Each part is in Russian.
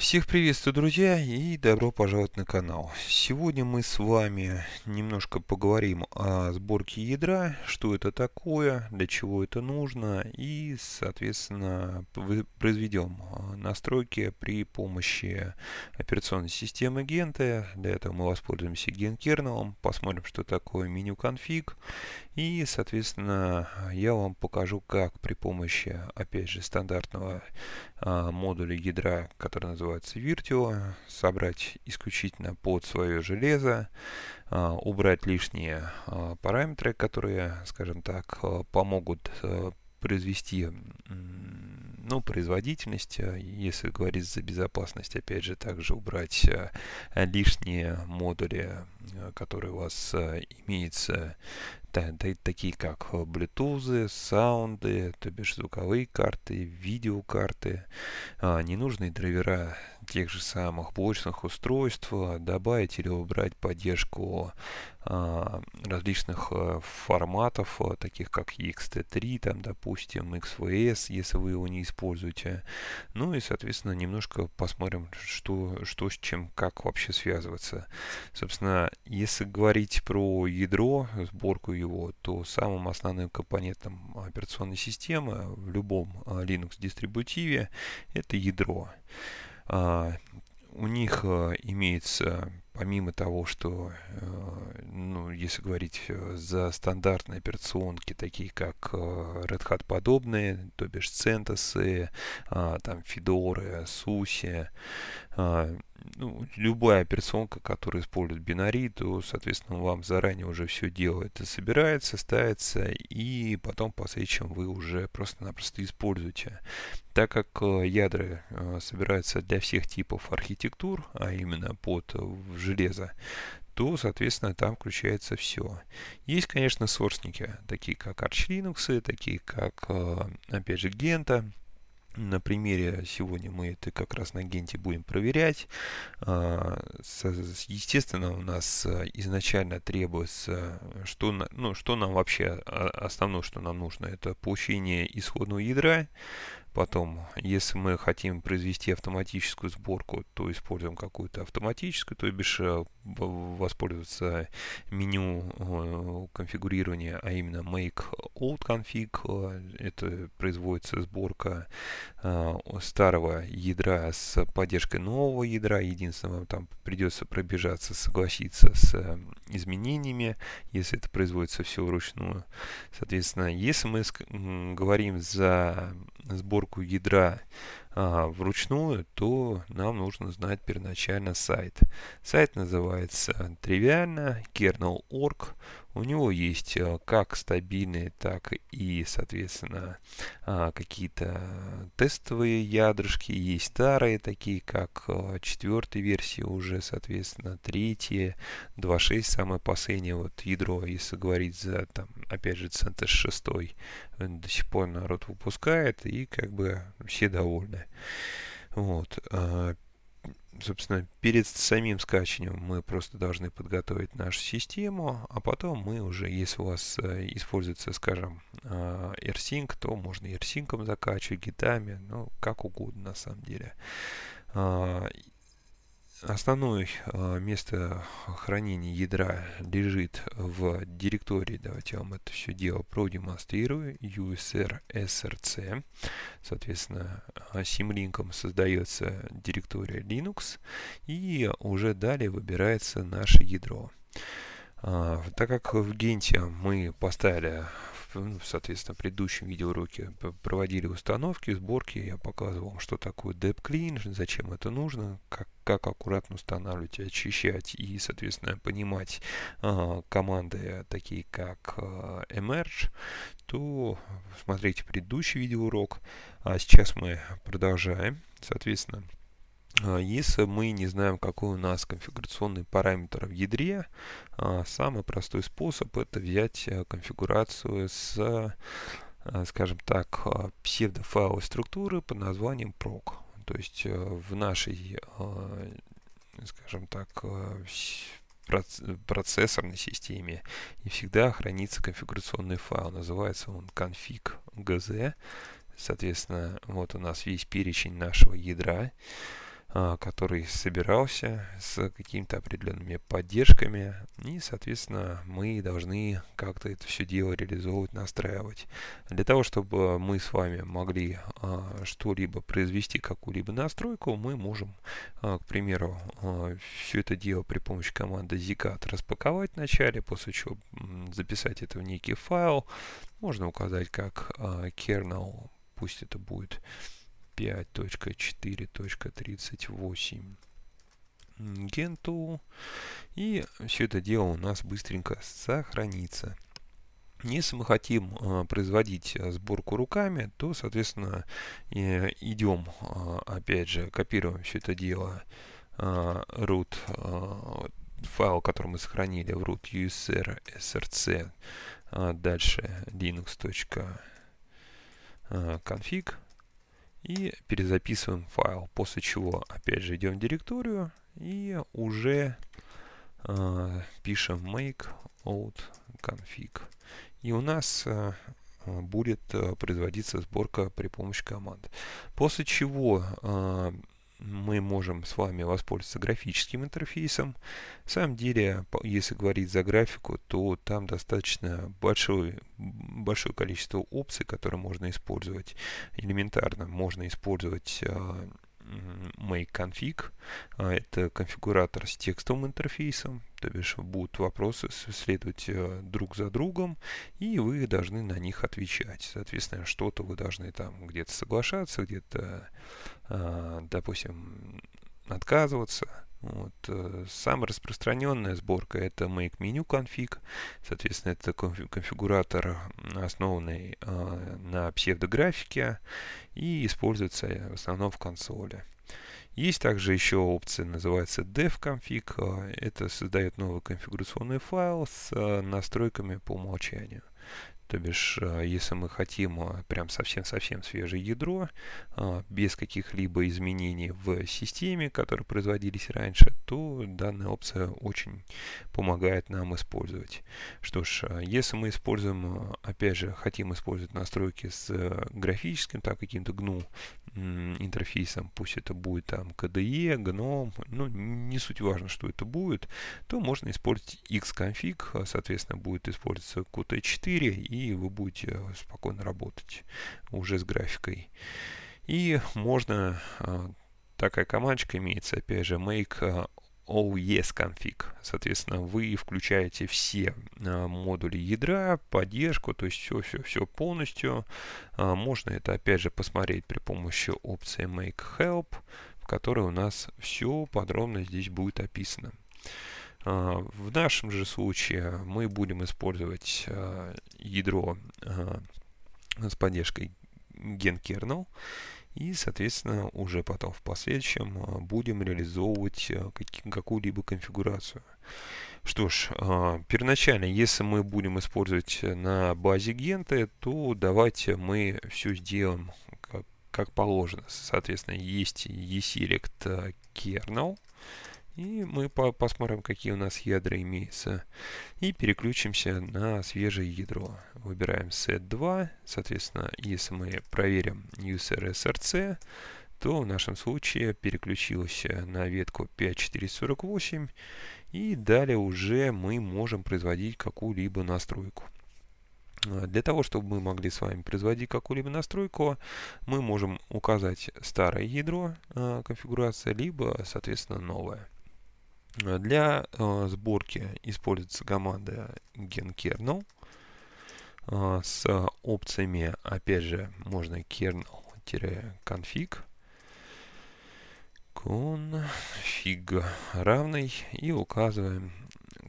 Всех приветствую, друзья, и добро пожаловать на канал. Сегодня мы с вами немножко поговорим о сборке ядра, что это такое, для чего это нужно, и, соответственно, произведем а, настройки при помощи операционной системы Гента. Для этого мы воспользуемся генкерналом, посмотрим, что такое меню конфиг, и, соответственно, я вам покажу, как при помощи, опять же, стандартного э, модуля ядра, который называется Virtio, собрать исключительно под свое железо, э, убрать лишние э, параметры, которые, скажем так, помогут э, произвести ну, производительность, э, если говорить за безопасность, опять же, также убрать э, лишние модули, э, которые у вас имеются, такие как Bluetooth, саунды, то бишь звуковые карты, видеокарты, а, ненужные драйвера тех же самых блочных устройств, а, добавить или убрать поддержку а, различных э, форматов, а, таких как XT3, там, допустим, XVS, если вы его не используете. Ну и, соответственно, немножко посмотрим, что, что с чем, как вообще связываться. Собственно, если говорить про ядро, сборку его, то самым основным компонентом операционной системы в любом Linux-дистрибутиве это ядро. А, у них э, имеется, помимо того, что, э, ну, если говорить э, за стандартные операционки, такие как Red Hat подобные, то бишь CentOS, а, там Fedora, SUSE, а, ну, любая операционка, которая использует бинари, то, соответственно, вам заранее уже все дело собирается, ставится, и потом последующем вы уже просто-напросто используете. Так как э, ядра э, собираются для всех типов архитектур, а именно под э, железо, то, соответственно, там включается все. Есть, конечно, сорсники, такие как Arch Linux, такие как, опять же, Genta, на примере сегодня мы это как раз на Генте будем проверять. А, естественно, у нас э, изначально требуется, что, ну, что нам вообще а, основное, что нам нужно, это получение исходного ядра, Потом, если мы хотим произвести автоматическую сборку, то используем какую-то автоматическую, то бишь э, воспользоваться меню э, конфигурирования, а именно make old config. Э, это производится сборка старого ядра с поддержкой нового ядра. Единственное, там придется пробежаться, согласиться с изменениями, если это производится все вручную. Соответственно, если мы говорим за сборку ядра а, вручную, то нам нужно знать первоначально сайт. Сайт называется тривиально kernel.org у него есть э, как стабильные, так и, соответственно, а, какие-то тестовые ядрышки. Есть старые, такие как э, четвертой версии уже, соответственно, третья, 2.6, самое последнее вот ядро, если говорить за, там, опять же, CentOS 6, э, до сих пор народ выпускает, и как бы все довольны. Вот. А собственно, перед самим скачиванием мы просто должны подготовить нашу систему, а потом мы уже, если у вас э, используется, скажем, э, AirSync, то можно AirSync закачивать, гитами, ну, как угодно на самом деле. А, Основное а, место хранения ядра лежит в директории, давайте я вам это все дело продемонстрирую, usr src, соответственно, а, симлинком создается директория Linux и уже далее выбирается наше ядро. А, так как в Генте мы поставили ну, соответственно, в предыдущем видеоуроке проводили установки, сборки. Я показывал вам, что такое Deep Clean, зачем это нужно, как, как аккуратно устанавливать, очищать и, соответственно, понимать э, команды такие как э, Emerge, то смотрите предыдущий видеоурок. А сейчас мы продолжаем, соответственно, а, если мы не знаем, какой у нас конфигурационный параметр в ядре, а, самый простой способ это взять э, конфигурацию с, э, скажем так, э, псевдофайловой структуры под названием proc. То есть в нашей, скажем так, процессорной системе и всегда хранится конфигурационный файл. Называется он config.gz. Соответственно, вот у нас весь перечень нашего ядра. А, который собирался с какими-то определенными поддержками. И, соответственно, мы должны как-то это все дело реализовывать, настраивать. Для того, чтобы мы с вами могли а, что-либо произвести, какую-либо настройку, мы можем, а, к примеру, все это дело при помощи команды zcat распаковать вначале, после чего записать это в некий файл. Можно указать как kernel, пусть это будет 5.4.38 Gentoo. И все это дело у нас быстренько сохранится. Если мы хотим э, производить э, сборку руками, то, соответственно, э, идем, э, опять же, копируем все это дело э, root э, файл, который мы сохранили в root usr src, дальше linux.config и перезаписываем файл, после чего опять же идем в директорию и уже э, пишем make out config. И у нас э, будет э, производиться сборка при помощи команд. После чего э, мы можем с вами воспользоваться графическим интерфейсом. В самом деле, если говорить за графику, то там достаточно большое, большое количество опций, которые можно использовать элементарно. Можно использовать а, make-config. А, это конфигуратор с текстовым интерфейсом, то бишь будут вопросы следовать э, друг за другом, и вы должны на них отвечать. Соответственно, что-то вы должны там где-то соглашаться, где-то, э, а, допустим, отказываться вот. Э, самая распространенная сборка это make menu config. Соответственно, это конфигуратор, основанный э, на псевдографике и используется э, в основном в консоли. Есть также еще опция, называется devconfig. Э, это создает новый конфигурационный файл с э, настройками по умолчанию. То бишь, э, если мы хотим э, прям совсем-совсем свежее ядро, а, без каких-либо изменений в системе, которые производились раньше, то данная опция очень помогает нам использовать. Что ж, э, если мы используем, опять же, хотим использовать настройки с графическим, там, каким-то GNU интерфейсом, пусть это будет там KDE, GNOME, ну, не суть важно, что это будет, то можно использовать Xconfig, соответственно, будет использоваться Qt4 и и вы будете спокойно работать уже с графикой. И можно, а, такая командочка имеется, опять же, make OES а, config. Соответственно, вы включаете все а, модули ядра, поддержку, то есть все-все-все полностью. Можно это опять же посмотреть при помощи опции make help, в которой у нас все подробно здесь будет описано. А, в нашем же случае мы будем использовать а, ядро а, с поддержкой GenKernel и, соответственно, уже потом в последующем будем реализовывать какую-либо конфигурацию. Что ж, первоначально, если мы будем использовать на базе гента, то давайте мы все сделаем как, как положено. Соответственно, есть eSelect kernel, и мы по посмотрим, какие у нас ядра имеются. И переключимся на свежее ядро. Выбираем set 2. Соответственно, если мы проверим user src, то в нашем случае переключился на ветку 5448. И далее уже мы можем производить какую-либо настройку. А для того, чтобы мы могли с вами производить какую-либо настройку, мы можем указать старое ядро а, конфигурация, либо, соответственно, новое. Э, для э, сборки используется команда genkernel э, с опциями, опять же, можно kernel-config config равный и указываем,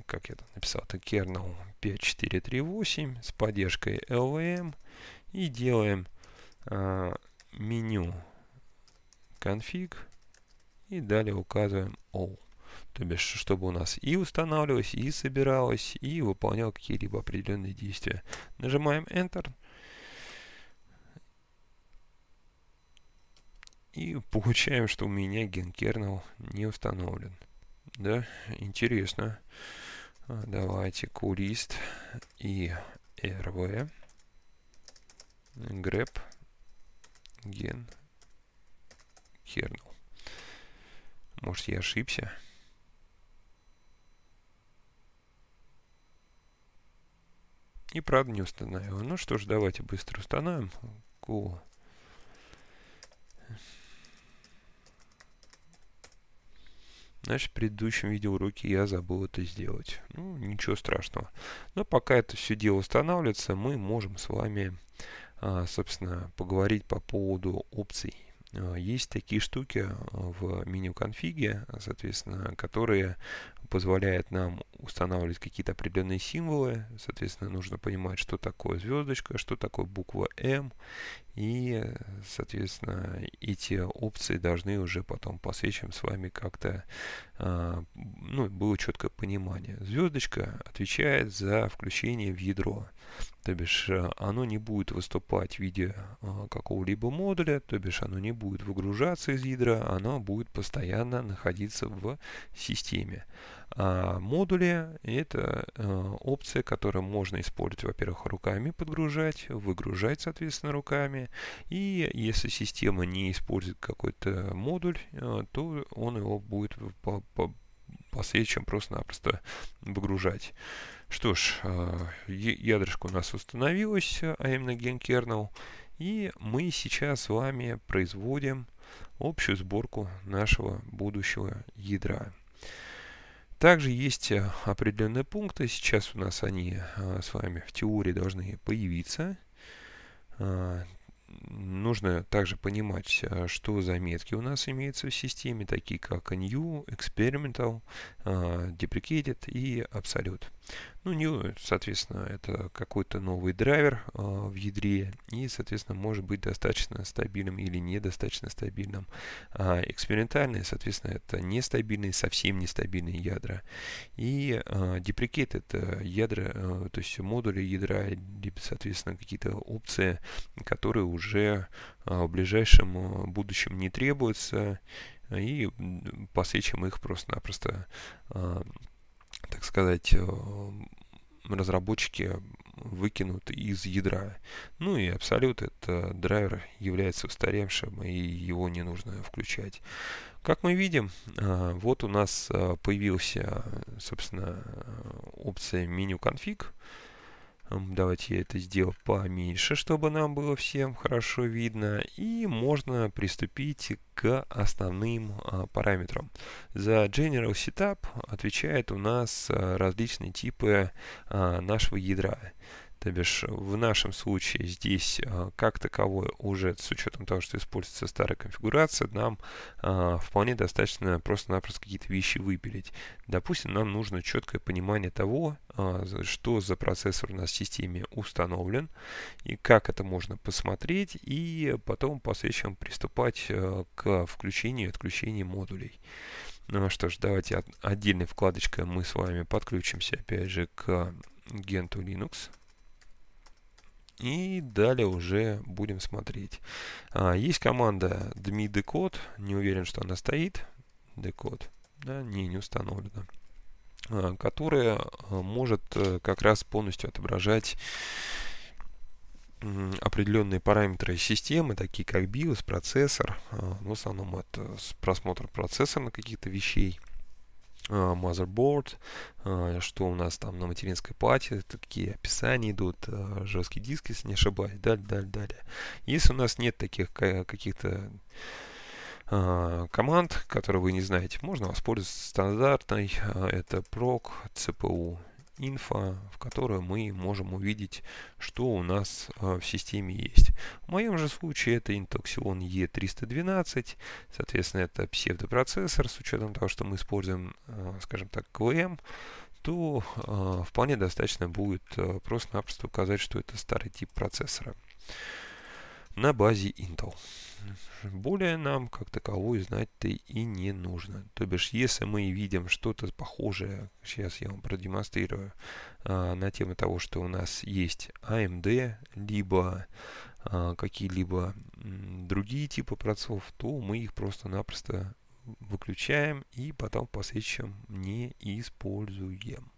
как я написал, это kernel 5438 с поддержкой LVM и делаем э, меню config и далее указываем all. То бишь, чтобы у нас и устанавливалось, и собиралось, и выполнял какие-либо определенные действия. Нажимаем Enter. И получаем, что у меня генкернел не установлен. Да, интересно. А, давайте курист и rv grep ген Может, я ошибся? И правда не установил. Ну что ж, давайте быстро установим. Cool. Значит, в предыдущем видеоуроке я забыл это сделать. Ну, ничего страшного. Но пока это все дело устанавливается, мы можем с вами, а, собственно, поговорить по поводу опций. Э, есть такие штуки э, в меню конфиге, соответственно, которые позволяют нам устанавливать какие-то определенные символы. Соответственно, нужно понимать, что такое звездочка, что такое буква М. И, э, соответственно, эти опции должны уже потом посвечим с вами как-то, а, ну, было четкое понимание. Звездочка отвечает за включение в ядро. То бишь э, оно не будет выступать в виде э, какого-либо модуля, то бишь оно не будет выгружаться из ядра, оно будет постоянно находиться в системе. А модули – это э, опция, которую можно использовать, во-первых, руками подгружать, выгружать, соответственно, руками. И если система не использует какой-то модуль, то он его будет послее, чем просто-напросто выгружать. Что ж, а, ядрышко у нас установилось, а именно GenKernel. И мы сейчас с вами производим общую сборку нашего будущего ядра. Также есть э, определенные пункты. Сейчас у нас они а, с вами в теории должны появиться. А, нужно также понимать, э, что заметки у нас имеются в системе, такие как new, experimental, э, deprecated и absolute. Ну, new, соответственно, это какой-то новый драйвер э, в ядре и, соответственно, может быть достаточно стабильным или недостаточно стабильным. А экспериментальные, соответственно, это нестабильные, совсем нестабильные ядра. И э, а, deprecated это ядра, э, то есть модули ядра, либо, соответственно, какие-то опции, которые уже э, в ближайшем будущем не требуются. И посвечим их просто-напросто э, так сказать, э, разработчики выкинут из ядра. Ну и Absolute это э, драйвер является устаревшим и его не нужно включать. Как мы видим, э, вот у нас появился, собственно, опция меню конфиг. Давайте я это сделаю поменьше, чтобы нам было всем хорошо видно. И можно приступить к основным а, параметрам. За General Setup отвечает у нас а, различные типы а, нашего ядра. То бишь, в нашем случае здесь а, как таковой уже с учетом того, что используется старая конфигурация, нам а, вполне достаточно просто-напросто какие-то вещи выпилить. Допустим, нам нужно четкое понимание того, а, что за процессор у нас в системе установлен, и как это можно посмотреть, и потом в последующем приступать к включению и отключению модулей. Ну что ж, давайте отдельной вкладочкой мы с вами подключимся опять же к Генту Linux. И далее уже будем смотреть. А, есть команда dmi decode. Не уверен, что она стоит. Decode. Да, не, не установлена. А, которая а, может э, как раз полностью отображать определенные параметры системы, такие как BIOS, процессор. А, в основном это просмотр процессора на каких-то вещей – Э, motherboard, э, что у нас там на материнской плате, такие описания идут, э, жесткий диск, если не ошибаюсь, далее, далее, далее. Если у нас нет таких каких-то команд, которые вы не знаете, можно воспользоваться стандартной, это proc CPU Инфа, в которой мы можем увидеть, что у нас э, в системе есть. В моем же случае это Intoxion E312, соответственно, это псевдопроцессор, с учетом того, что мы используем, э, скажем так, QM, то э, вполне достаточно будет просто-напросто указать, что это старый тип процессора на базе Intel. Более нам как таковой знать-то и не нужно. То бишь, если мы видим что-то похожее, сейчас я вам продемонстрирую, а, на тему того, что у нас есть AMD, либо а, какие-либо другие типы процессов, то мы их просто-напросто выключаем и потом в последующем не используем.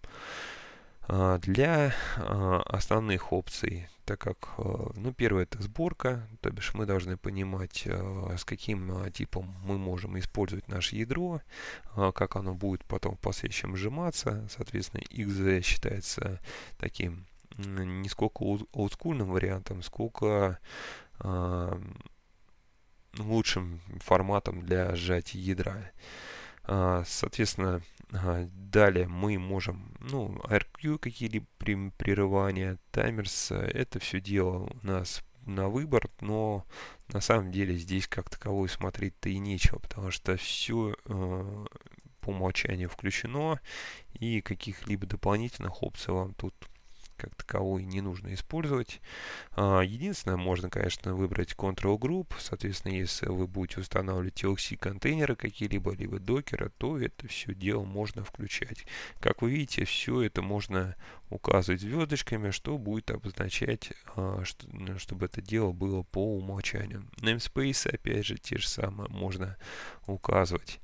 А, для а, основных опций так как, э, ну, первое это сборка, то бишь мы должны понимать, э, с каким э, типом мы можем использовать наше ядро, как оно будет потом в последующем сжиматься, соответственно, XZ считается таким не сколько олдскульным вариантом, сколько лучшим форматом для сжатия ядра. А, соответственно, а, далее мы можем, ну, RQ какие-либо прерывания, таймерс, э, это все дело у нас на выбор, но на самом деле здесь как таковой смотреть-то и нечего, потому что все э, по умолчанию включено, и каких-либо дополнительных опций вам тут как таковой не нужно использовать. А, единственное, можно, конечно, выбрать Control Group. Соответственно, если вы будете устанавливать TLC контейнеры какие-либо, либо докера, то это все дело можно включать. Как вы видите, все это можно указывать звездочками, что будет обозначать, а, ну, чтобы это дело было по умолчанию. Namespace, опять же, те же самые можно указывать.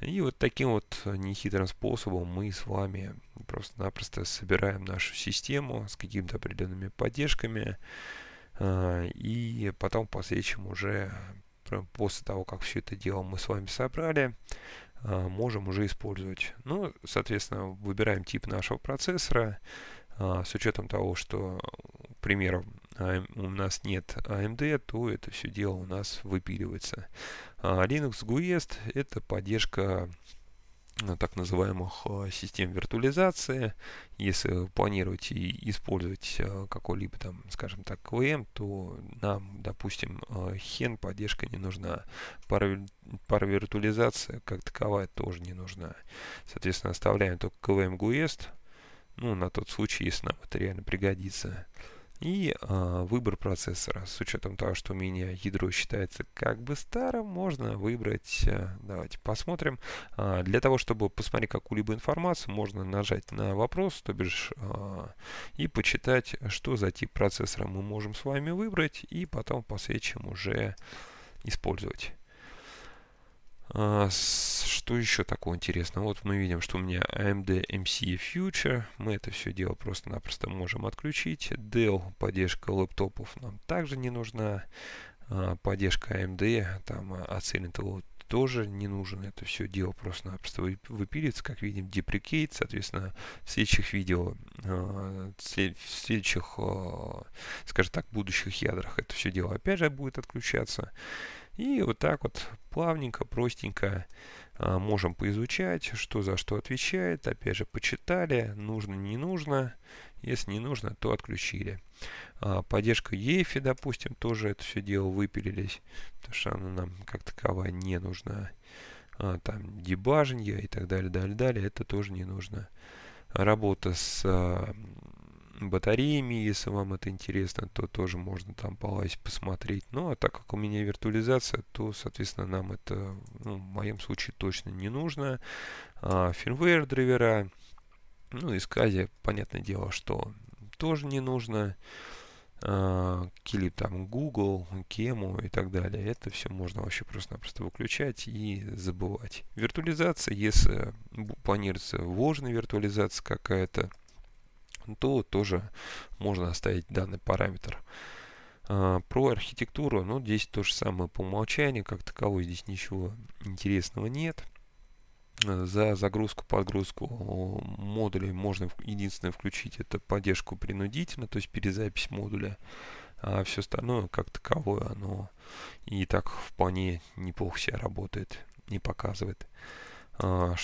И вот таким вот нехитрым способом мы с вами просто-напросто собираем нашу систему с какими-то определенными поддержками а, и потом в уже после того, как все это дело мы с вами собрали, а, можем уже использовать. Ну, соответственно, выбираем тип нашего процессора а, с учетом того, что, к примеру, у нас нет AMD, то это все дело у нас выпиливается. А, Linux GUEST – это поддержка э, так называемых э, систем виртуализации. Если планируете использовать э, какой-либо там, скажем так, VM, то нам, допустим, хен поддержка не нужна. Пара виртуализация как таковая тоже не нужна. Соответственно, оставляем только KVM GUEST. Ну, на тот случай, если нам это реально пригодится. И э, выбор процессора. С учетом того, что у меня ядро считается как бы старым, можно выбрать, э, давайте посмотрим. Э, для того, чтобы посмотреть какую-либо информацию, можно нажать на вопрос, то бишь, э, и почитать, что за тип процессора мы можем с вами выбрать, и потом в уже использовать. А, что еще такого интересного? Вот мы видим, что у меня AMD MC e Future. Мы это все дело просто-напросто можем отключить. Dell поддержка лэптопов нам также не нужна. А, поддержка AMD, там Acelintel а, тоже не нужен. Это все дело просто-напросто выпилится. Как видим, деприкейт, соответственно, в следующих видео, в следующих, скажем так, будущих ядрах это все дело опять же будет отключаться. И вот так вот плавненько, простенько а, можем поизучать, что за что отвечает. Опять же, почитали, нужно, не нужно. Если не нужно, то отключили. А, поддержка EFI, допустим, тоже это все дело выпилились, потому что она нам как таковая не нужна. А, там дебаженье и так далее, далее, далее, это тоже не нужно. Работа с батареями, если вам это интересно, то тоже можно там полазить, посмотреть. Ну, а так как у меня виртуализация, то, соответственно, нам это, ну, в моем случае точно не нужно. А, фирмвер драйвера, ну, и Кази, понятное дело, что тоже не нужно. А, там Google, Кему и так далее. Это все можно вообще просто-напросто выключать и забывать. Виртуализация, если планируется вложенная виртуализация какая-то, ну, то тоже можно оставить данный параметр. А, про архитектуру, ну, здесь то же самое по умолчанию, как таковой здесь ничего интересного нет. А, за загрузку-подгрузку модулей можно единственное включить, это поддержку принудительно, то есть перезапись модуля. А все остальное, как таковое, оно и так вполне неплохо себя работает и показывает. А,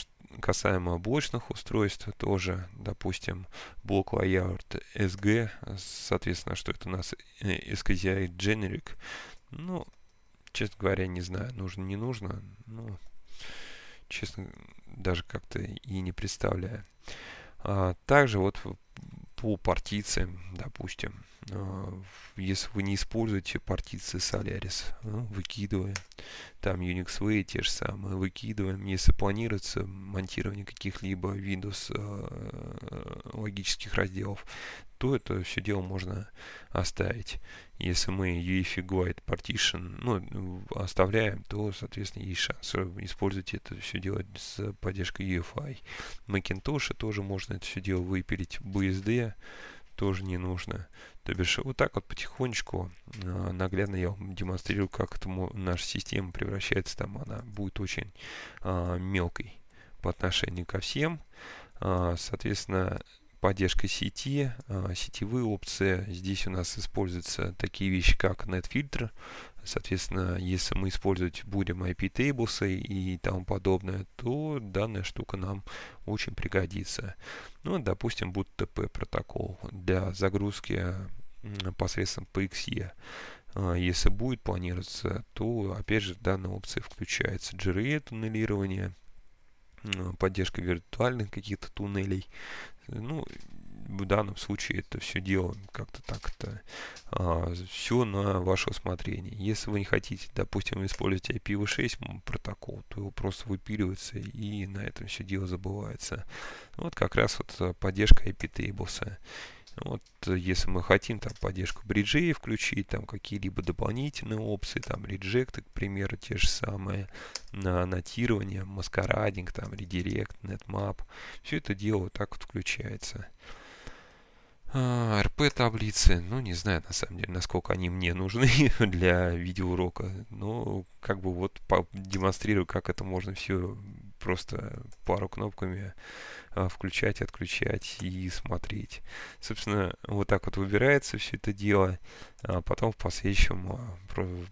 касаемо блочных устройств, тоже, допустим, блок layout SG, соответственно, что это у нас э, SKZI generic. Ну, честно говоря, не знаю, нужно, не нужно. Ну, честно, даже как-то и не представляю. А, также вот по партициям, допустим, а, если вы не используете партиции Solaris, ну, выкидываем. Там Unix Way те же самые, выкидываем. Если планируется монтирование каких-либо Windows а, логических разделов, то это все дело можно оставить. Если мы UEFI Glide Partition ну, оставляем, то, соответственно, есть шанс использовать это все дело с поддержкой uefi Macintosh тоже можно это все дело выпилить. BSD тоже не нужно. То бишь вот так вот потихонечку э, наглядно я вам демонстрирую, как этому наша система превращается. Там она будет очень а, мелкой по отношению ко всем. А, соответственно, поддержкой сети, э, сетевые опции. Здесь у нас используются такие вещи, как NetFilter. Соответственно, если мы использовать будем IP tables и тому подобное, то данная штука нам очень пригодится. Ну, допустим, будет TP протокол для загрузки посредством PXE. Э, если будет планироваться, то опять же данная опция включается. GRE туннелирование – Э, поддержка виртуальных каких-то туннелей. Ну, в данном случае это все дело как-то так то а, все на ваше усмотрение. Если вы не хотите, допустим, использовать IPv6 протокол, то его просто выпиливается и на этом все дело забывается. Вот как раз вот э, поддержка IP Tables. Вот э, если мы хотим там поддержку бриджей включить, там какие-либо дополнительные опции, там реджекты, к примеру, те же самые, на нотирование, маскарадинг, там редирект, netmap, все это дело вот так вот включается. А, РП-таблицы, ну не знаю на самом деле, насколько они мне нужны для видеоурока, но как бы вот демонстрирую, как это можно все просто пару кнопками а, включать, отключать и смотреть. Собственно, вот так вот выбирается все это дело, а потом в последующем а,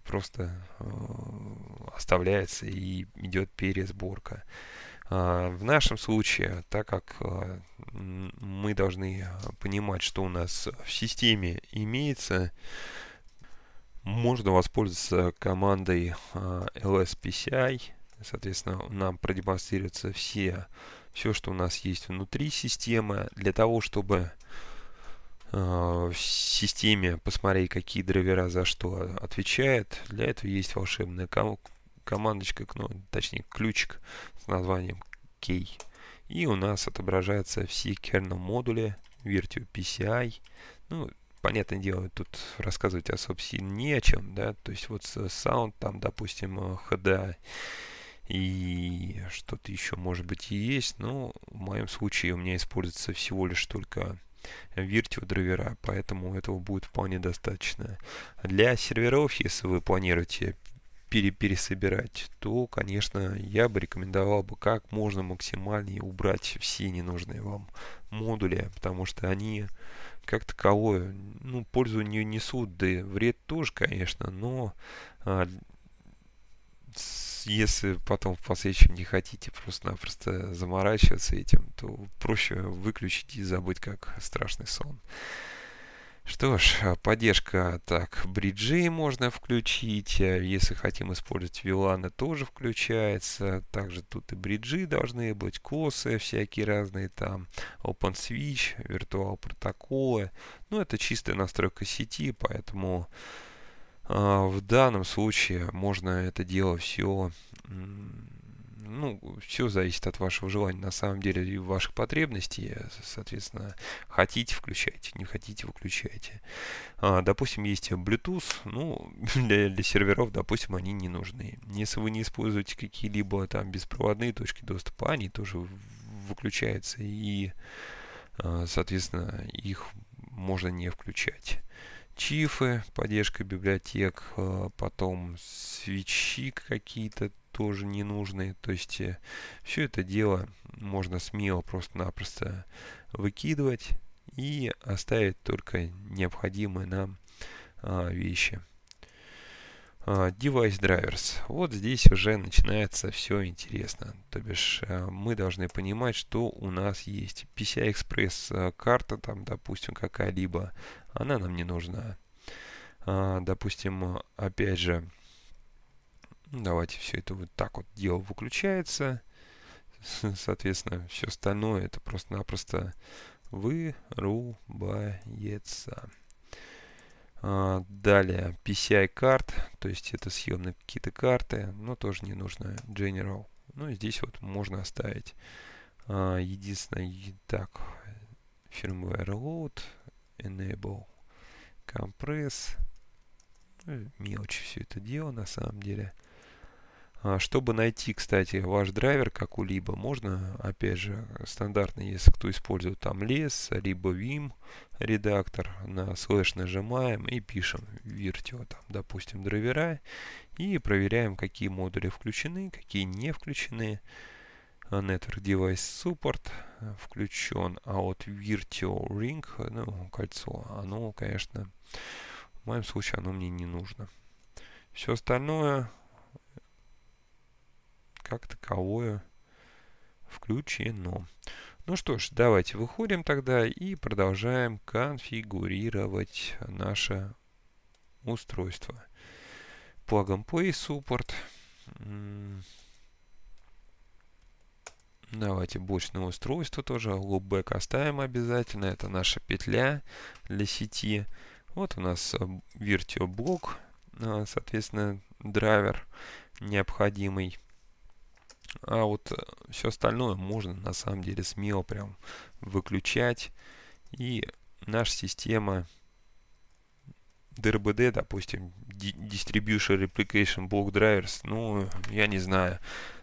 просто а, оставляется и идет пересборка. В нашем случае, так как мы должны понимать, что у нас в системе имеется, можно воспользоваться командой LSPCI. Соответственно, нам продемонстрируются все все, что у нас есть внутри системы, для того, чтобы э, в системе посмотреть, какие драйвера за что отвечают. Для этого есть волшебная ком командочка, ну, точнее ключик с названием key. И у нас отображаются все kernel модули, Virtue PCI. Ну, понятное дело, тут рассказывать особо не о чем, да, то есть вот sound, там, допустим, э, HDA и что-то еще может быть и есть, но в моем случае у меня используется всего лишь только виртио драйвера, поэтому этого будет вполне достаточно. Для серверов, если вы планируете пере пересобирать, то, конечно, я бы рекомендовал бы как можно максимальнее убрать все ненужные вам модули, потому что они как таковое, ну, пользу не несут, да и вред тоже, конечно, но а, с если потом в последующем не хотите просто-напросто заморачиваться этим, то проще выключить и забыть как страшный сон. Что ж, а, поддержка, так, бриджи можно включить, а, если хотим использовать виланы, тоже включается, также тут и бриджи должны быть, косы всякие разные там, OpenSwitch, виртуал протоколы, ну это чистая настройка сети, поэтому а, в данном случае можно это дело все, ну, все зависит от вашего желания на самом деле и ваших потребностей, э, соответственно, хотите включайте, не хотите выключайте. А, допустим, есть Bluetooth, ну, для, для серверов, допустим, они не нужны. Если вы не используете какие-либо там беспроводные точки доступа, они тоже выключаются и, а, соответственно, их можно не включать чифы, поддержка библиотек, э, потом свечи какие-то тоже ненужные. То есть э, все это дело можно смело просто-напросто выкидывать и оставить только необходимые нам а, вещи. А, device drivers. Вот здесь уже начинается все интересно. То бишь э, мы должны понимать, что у нас есть. PCI-Express карта, там, допустим, какая-либо, она нам не нужна. А, допустим, опять же, давайте все это вот так вот дело выключается. Соответственно, все остальное это просто-напросто вырубается. А, далее, PCI-карт, то есть это съемные какие-то карты, но тоже не нужно General. Ну, здесь вот можно оставить. А, единственное, так, firmware load, enable compress. мелочи ну все это дело на самом деле. А, чтобы найти, кстати, ваш драйвер какой-либо, можно, опять же, стандартно, если кто использует там лес, e либо vim редактор, на слэш нажимаем и пишем virtio, там, допустим, драйвера, и проверяем, какие модули включены, какие не включены. Э, Network Device Support э, включен, а вот Virtual Ring, э, ну, кольцо, оно, конечно, в моем случае оно мне не нужно. Все остальное как таковое включено. Ну что ж, давайте выходим тогда и продолжаем конфигурировать наше устройство. Plug and Play Support. Давайте бочное устройство тоже. Loopback оставим обязательно. Это наша петля для сети. Вот у нас Virtio э, блок, э, соответственно, драйвер необходимый. А вот э, все остальное можно на самом деле смело прям выключать. И наша система DRBD, допустим, Distribution Replication Block Drivers, ну, я не знаю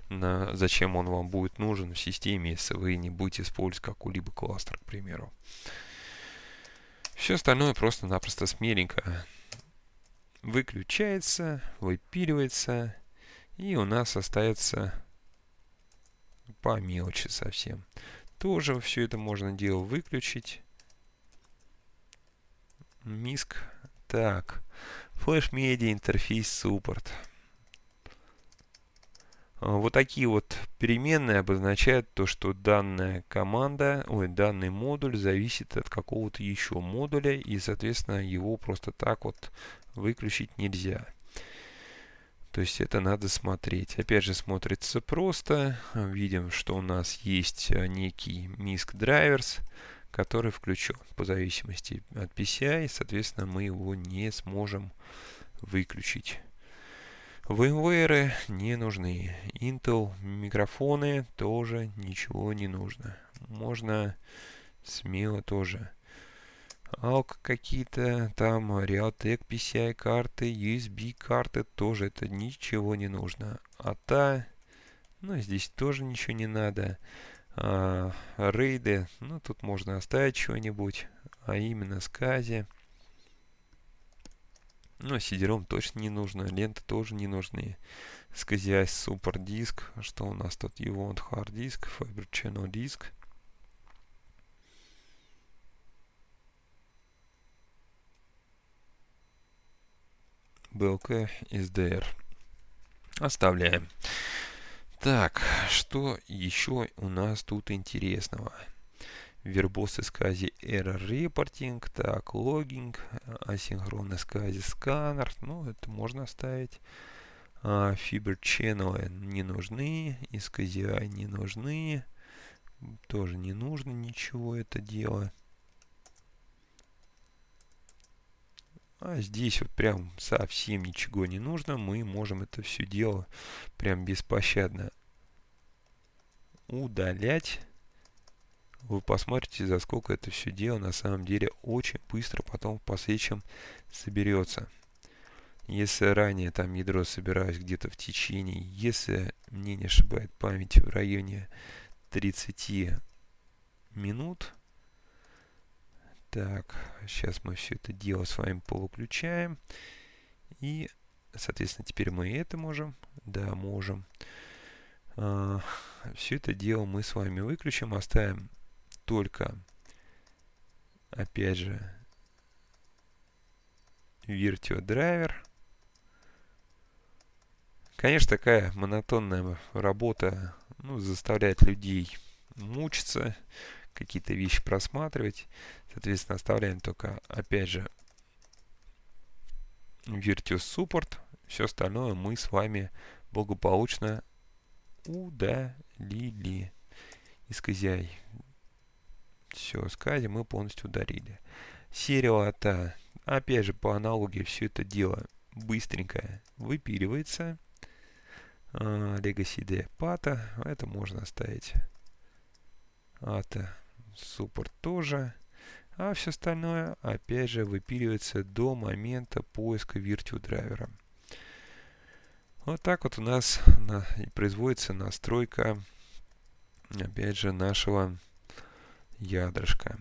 на зачем он вам будет нужен в системе, если вы не будете использовать какой-либо кластер, к примеру. Все остальное просто-напросто смеленько выключается, выпиливается, и у нас остается по мелочи совсем. Тоже все это можно дело выключить. Миск. Так. Флеш Media интерфейс суппорт. А, вот такие вот переменные обозначают то, что данная команда, ой, данный модуль зависит от какого-то еще модуля, и, соответственно, его просто так вот выключить нельзя. То есть это надо смотреть. Опять же, смотрится просто. Видим, что у нас есть а, некий MISC drivers, который включен по зависимости от PCI, и, соответственно, мы его не сможем выключить. VMware не нужны. Intel микрофоны тоже ничего не нужно. Можно смело тоже. Алк какие-то там, Realtek PCI карты, USB карты тоже это ничего не нужно. А ну здесь тоже ничего не надо. А, рейды, ну тут можно оставить чего-нибудь, а именно скази. Ну, сидером точно не нужно, ленты тоже не нужны. SCSI Super диск, что у нас тут? You want hard disk, Fiber Channel диск. BLK is Оставляем. Так, что еще у нас тут интересного? вербос SCSI error reporting, так, логинг, асинхронный SCSI сканер, ну, это можно оставить. А, fiber channel не нужны, SCSI не нужны, тоже не нужно ничего это дело. А здесь вот прям совсем ничего не нужно, мы можем это все дело прям беспощадно удалять. Вы посмотрите, за сколько это все дело на самом деле очень быстро потом по свечам соберется. Если ранее там ядро собиралось где-то в течение, если мне не ошибает память в районе 30 минут. Так, сейчас мы все это дело с вами полуключаем. И, соответственно, теперь мы это можем. Да, можем. А, все это дело мы с вами выключим, оставим только, опять же, Virtio Driver. Конечно, такая монотонная работа ну, заставляет людей мучиться, какие-то вещи просматривать. Соответственно, оставляем только, опять же, Virtus Support. Все остальное мы с вами благополучно удалили из KZI все SCSI мы полностью ударили. Сериалата, опять же, по аналогии все это дело быстренько выпиливается. А, Legacy пата, это можно оставить. Ата, суппорт тоже. А все остальное, опять же, выпиливается до момента поиска Virtue драйвера. Вот так вот у нас на, производится настройка, опять же, нашего ядрышко.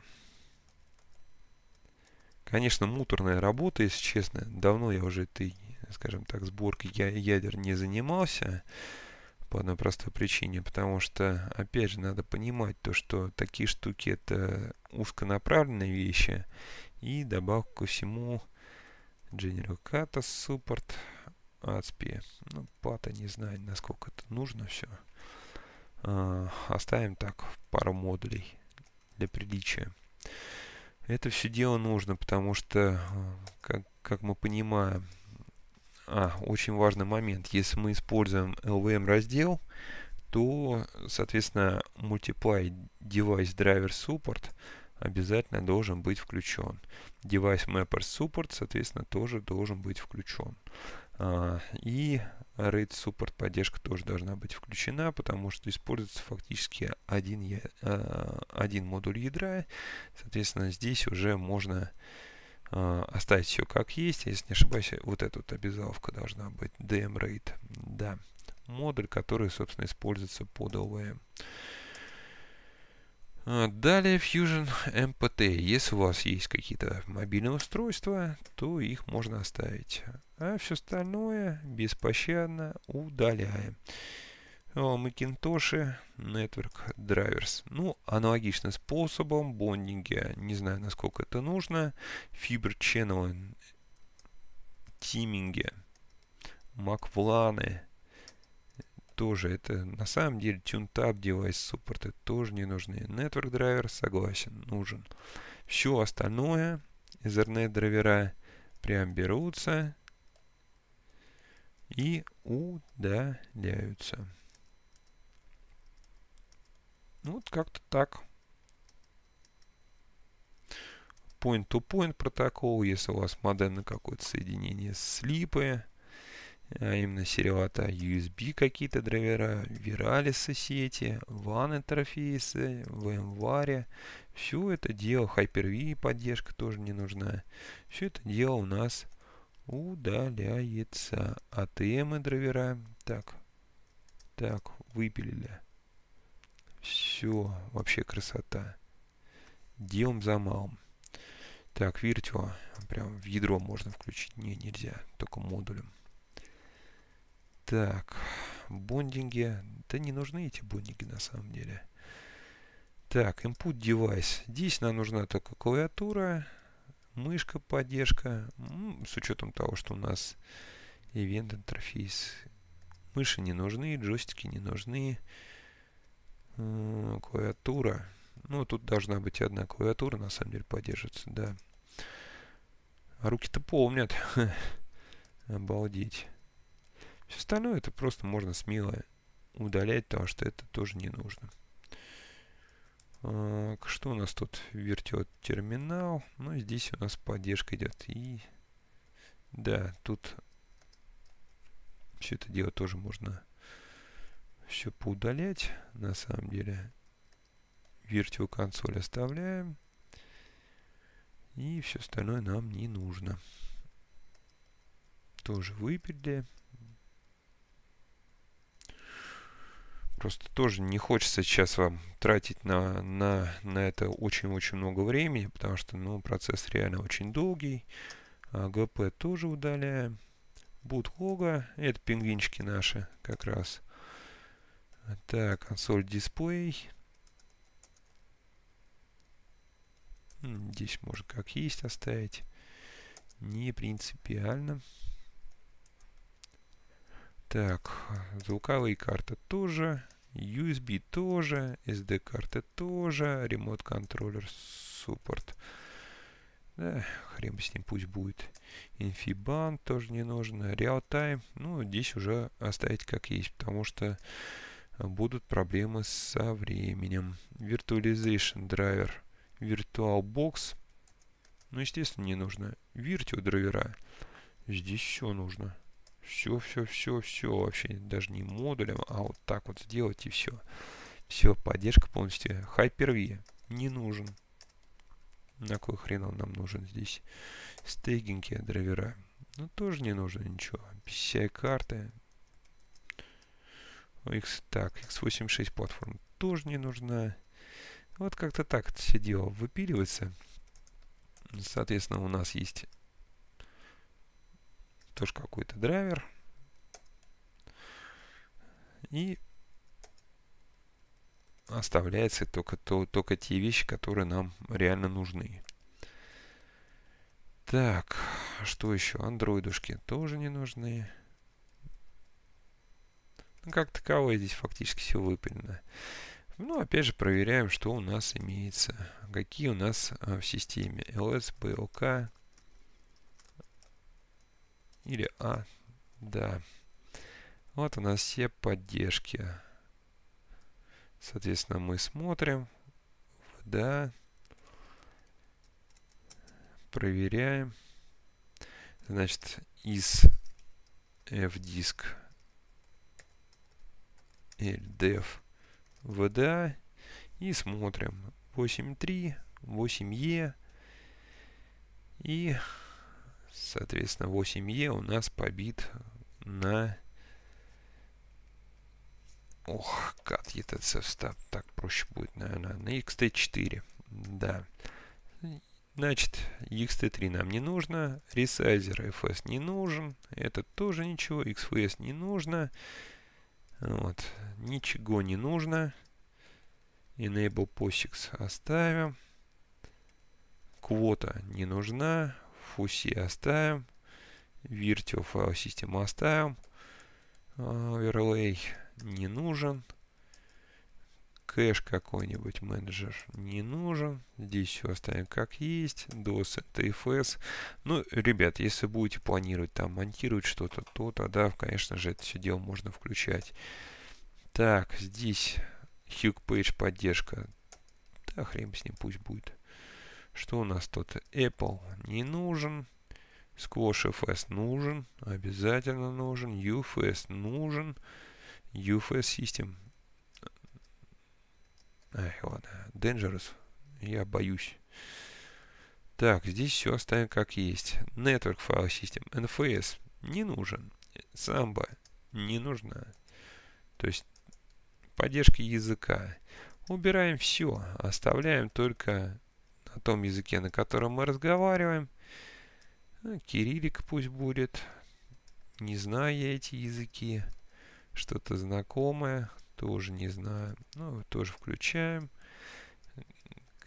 Конечно, муторная работа, если честно. Давно я уже этой, скажем так, сборкой я ядер не занимался. По одной простой причине. Потому что, опять же, надо понимать то, что такие штуки это узконаправленные вещи. И добавку ко всему General Kata Support ASP. Ну, плата не знаю, насколько это нужно все. А, оставим так пару модулей для приличия. Это все дело нужно, потому что, как, как мы понимаем, а, очень важный момент. Если мы используем LVM эм раздел, то, соответственно, Multiply Device Driver Support обязательно должен быть включен. Device Mapper Support, соответственно, тоже должен быть включен. А, и RAID Support поддержка тоже должна быть включена, потому что используется фактически один, я, э, один модуль ядра. Соответственно, здесь уже можно э, оставить все как есть. А если не ошибаюсь, вот эта вот обязаловка должна быть DM RAID. Да, модуль, который, собственно, используется под OVM. А, далее Fusion MPT. Если у вас есть какие-то мобильные устройства, то их можно оставить. А все остальное беспощадно удаляем. Macintosh Network Drivers. Ну, аналогично способом бондинга. Не знаю, насколько это нужно. Fiber Channel, тиминги, маквланы, тоже. Это на самом деле TuneTab девайс суппорты тоже не нужны. Network драйвер согласен, нужен. Все остальное, Ethernet драйвера прям берутся и удаляются. Ну, вот как-то так. Point-to-point -point протокол, если у вас на какое-то соединение с слипы а именно сервата USB какие-то драйвера, виралисы сети, LAN интерфейсы, VMware. Все это дело, Hyper-V поддержка тоже не нужна. Все это дело у нас удаляется. ATM а драйвера. Так, так, выпилили. Все, вообще красота. Делом за малым. Так, виртуа. Прям в ядро можно включить. Не, нельзя. Только модулем. Так, бондинги. Да не нужны эти бондинги на самом деле. Так, input девайс. Здесь нам нужна только клавиатура, мышка, поддержка. С учетом того, что у нас event интерфейс. Мыши не нужны, джойстики не нужны. Клавиатура. Ну, тут должна быть одна клавиатура, на самом деле, поддерживается, да. А руки-то помнят. Обалдеть. Все остальное это просто можно смело удалять, потому что это тоже не нужно. А, что у нас тут? Вертет терминал. Ну, здесь у нас поддержка идет. И да, тут все это дело тоже можно все поудалять, на самом деле. Вертио консоль оставляем. И все остальное нам не нужно. Тоже выпили. Просто тоже не хочется сейчас вам тратить на, на, на это очень-очень много времени, потому что ну, процесс реально очень долгий. А ГП тоже удаляем. Бутлога, это пингвинчики наши как раз. Так, консоль дисплей. Здесь можно как есть оставить. Не принципиально. Так, звуковые карты тоже. USB тоже, SD-карты тоже, ремонт-контроллер, суппорт. Да, хрен с ним, пусть будет. Инфибан тоже не нужен. Реалтайм, ну, здесь уже оставить как есть, потому что будут проблемы со временем. Virtualization драйвер, VirtualBox, ну, естественно, не нужно. Virtio драйвера, здесь все нужно все-все-все-все вообще даже не модулем, а вот так вот сделать и все. Все, поддержка полностью. Hyper-V не нужен. На кой хрен он нам нужен здесь? Стейгинги, драйвера. Ну, тоже не нужно ничего. PCI-карты. X, так, x86 платформа тоже не нужна. Вот как-то так это все дело выпиливается. Соответственно, у нас есть тоже какой-то драйвер. И оставляется только, то, только те вещи, которые нам реально нужны. Так, что еще? Андроидушки тоже не нужны. Ну, как таковое здесь фактически все выпилено. Ну, опять же, проверяем, что у нас имеется. Какие у нас а, в системе. LS, BLK, или А. Да. Вот у нас все поддержки. Соответственно, мы смотрим. Да. Проверяем. Значит, из F-диск LDF VDA и смотрим 8.3, 8E и Соответственно, 8Е у нас побит на... Ох, кат этот стат. Так проще будет, наверное. На XT4. Да. Значит, XT3 нам не нужно. Ресайзер FS не нужен. Это тоже ничего. XFS не нужно. Вот. Ничего не нужно. Enable POSIX оставим. Квота не нужна. Фуси оставим. Virtio файл э, систему оставим. Overlay а, не нужен. Кэш какой-нибудь менеджер не нужен. Здесь все оставим как есть. DOS, TFS. Ну, ребят, если будете планировать там монтировать что-то, то тогда, конечно же, это все дело можно включать. Так, здесь HugPage поддержка. Да хрен с ним, пусть будет. Что у нас тут? Apple не нужен. Squash FS нужен. Обязательно нужен. UFS нужен. UFS System. Ай, ладно. Э, Dangerous. Я боюсь. Так, здесь все оставим как есть. Network File System. NFS не нужен. Samba не нужна. То есть поддержка языка. Убираем все. Оставляем только на том языке, на котором мы разговариваем. А, кириллик пусть будет. Не знаю я эти языки. Что-то знакомое, тоже не знаю. Ну, тоже включаем.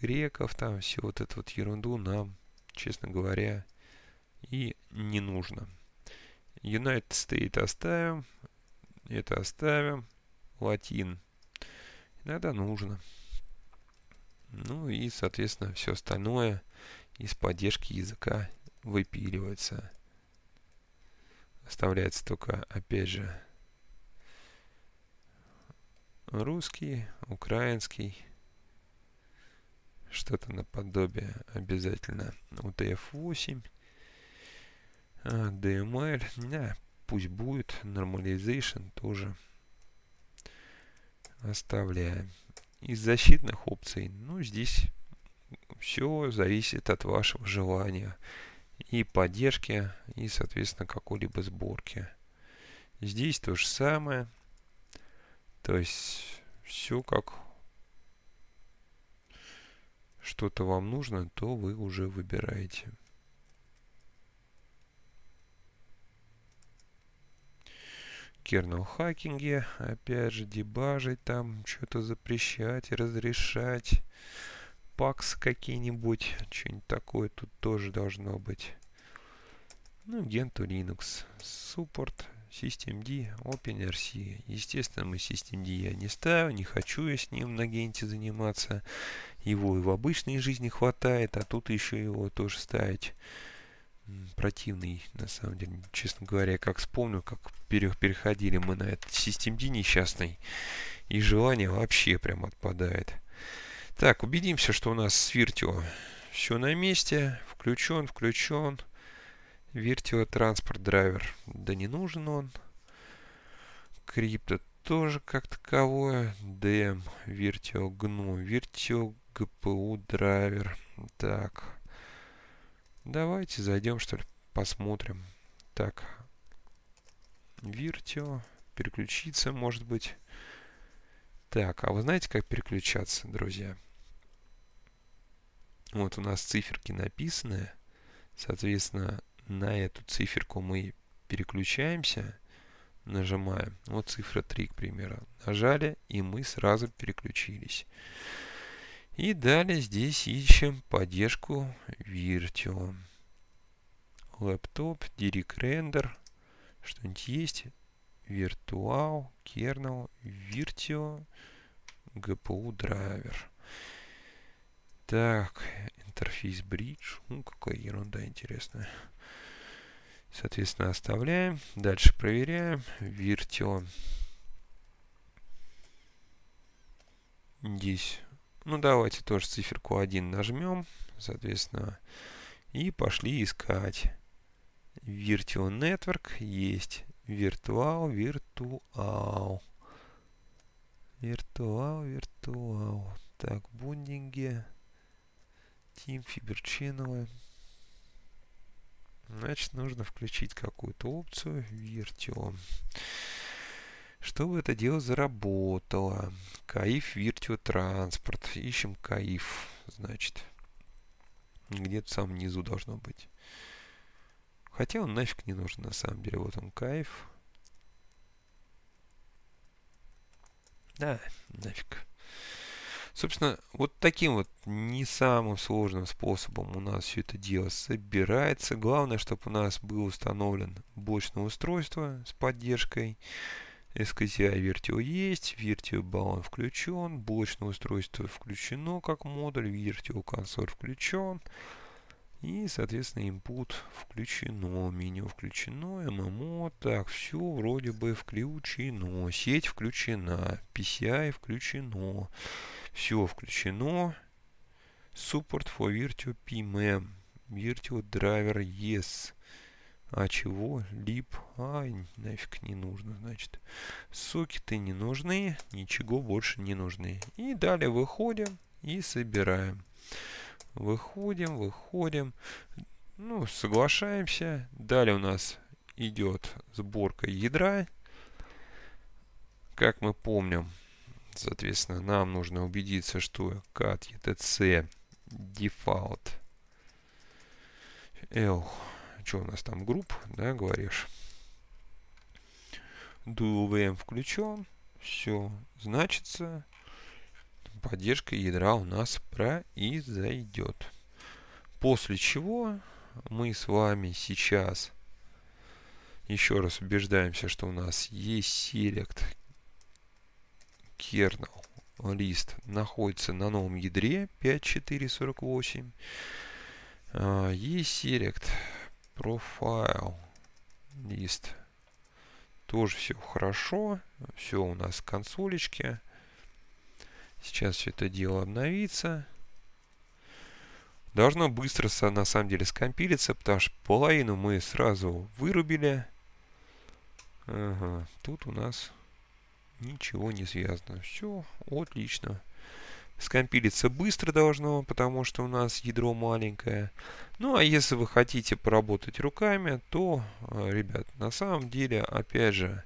Греков, там все вот эту вот ерунду нам, честно говоря, и не нужно. United State оставим. Это оставим. Латин. Иногда нужно. Ну и, соответственно, все остальное из поддержки языка выпиливается. Оставляется только, опять же, русский, украинский, что-то наподобие обязательно UTF-8, DML, да, пусть будет, Normalization тоже оставляем из защитных опций, ну, здесь все зависит от вашего желания и поддержки, и, соответственно, какой-либо сборки. Здесь то же самое. То есть все как что-то вам нужно, то вы уже выбираете. кернел хакинге, опять же дебажить там, что-то запрещать, разрешать, пакс какие-нибудь, что-нибудь такое тут тоже должно быть. Ну, генту Linux, Support, Systemd, OpenRC. Естественно, мы Systemd я не ставлю, не хочу я с ним на генте заниматься. Его и в обычной жизни хватает, а тут еще его тоже ставить противный, на самом деле, честно говоря, как вспомню, как переходили мы на этот систем несчастный, и желание вообще прям отпадает. Так, убедимся, что у нас с Виртио все на месте, включен, включен. Виртио транспорт драйвер, да не нужен он. Крипто тоже как таковое. DM, Виртио GNU, Виртио GPU драйвер. Так, Давайте зайдем, что ли, посмотрим. Так, Виртио, переключиться, может быть. Так, а вы знаете, как переключаться, друзья? Вот у нас циферки написаны. Соответственно, на эту циферку мы переключаемся, нажимаем. Вот цифра 3, к примеру. Нажали, и мы сразу переключились. И далее здесь ищем поддержку Virtual. Лэптоп, Direct Render. Что-нибудь есть? Virtual, Kernel, Virtual, GPU Driver. Так, интерфейс Bridge. Ну, какая ерунда интересная. Соответственно, оставляем. Дальше проверяем. Virtual. Здесь ну, давайте тоже циферку 1 нажмем, соответственно, и пошли искать. Virtual Network есть. Виртуал, виртуал, виртуал, виртуал. Так, бундинги. Team Fiber Channel. Значит, нужно включить какую-то опцию Virtual. Чтобы это дело заработало? Каиф Виртио Транспорт. Ищем Каиф, значит. Где-то в самом низу должно быть. Хотя он нафиг не нужен на самом деле. Вот он Каиф. Да, нафиг. Собственно, вот таким вот не самым сложным способом у нас все это дело собирается. Главное, чтобы у нас был установлен блочное устройство с поддержкой. SKTI Vertio есть, Vertio баллон включен, блочное устройство включено как модуль, Vertio консоль включен. И, соответственно, input включено, меню включено, ММО, так, все вроде бы включено, сеть включена, PCI включено, все включено, support for Virtio PMM, Virtio Driver Yes, а чего? Лип. А, нафиг не нужно, значит. Сокеты не нужны, ничего больше не нужны. И далее выходим и собираем. Выходим, выходим. Ну, соглашаемся. Далее у нас идет сборка ядра. Как мы помним, соответственно, нам нужно убедиться, что cat etc default L что у нас там, групп, да, говоришь. DualVM эм включен, все значится, поддержка ядра у нас произойдет. После чего мы с вами сейчас еще раз убеждаемся, что у нас есть select kernel лист находится на новом ядре 5448. А, есть select Profile. Лист. Тоже все хорошо. Все у нас в Сейчас все это дело обновится. Должно быстро, на самом деле, скомпилиться, потому что половину мы сразу вырубили. Ага, тут у нас ничего не связано. Все отлично. Скомпилиться быстро должно, потому что у нас ядро маленькое. Ну, а если вы хотите поработать руками, то, э, ребят, на самом деле, опять же,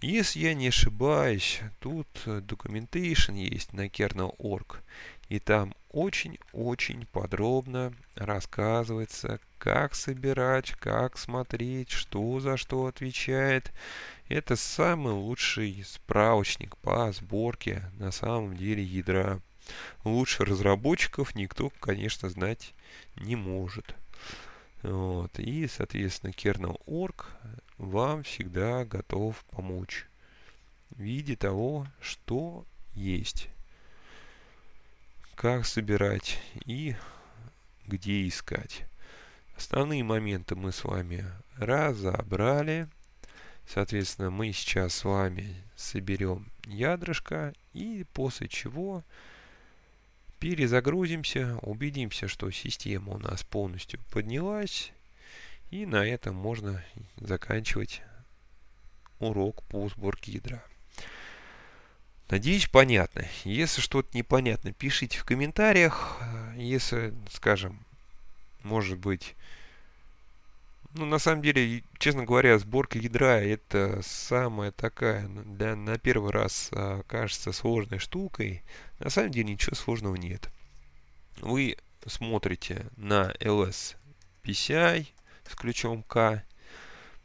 если я не ошибаюсь, тут э, документейшн есть на kernel.org. И там очень-очень подробно рассказывается, как собирать, как смотреть, что за что отвечает. Это самый лучший справочник по сборке на самом деле ядра. Лучше разработчиков никто, конечно, знать не может. Вот. И, соответственно, kernel.org вам всегда готов помочь в виде того, что есть. Как собирать и где искать. Основные моменты мы с вами разобрали. Соответственно, мы сейчас с вами соберем ядрышко и после чего перезагрузимся, убедимся, что система у нас полностью поднялась. И на этом можно заканчивать урок по сборке ядра. Надеюсь, понятно. Если что-то непонятно, пишите в комментариях. Если, скажем, может быть, ну, на самом деле, честно говоря, сборка ядра это самая такая, ну, для, на первый раз а, кажется сложной штукой. На самом деле ничего сложного нет. Вы смотрите на LS PCI с ключом k,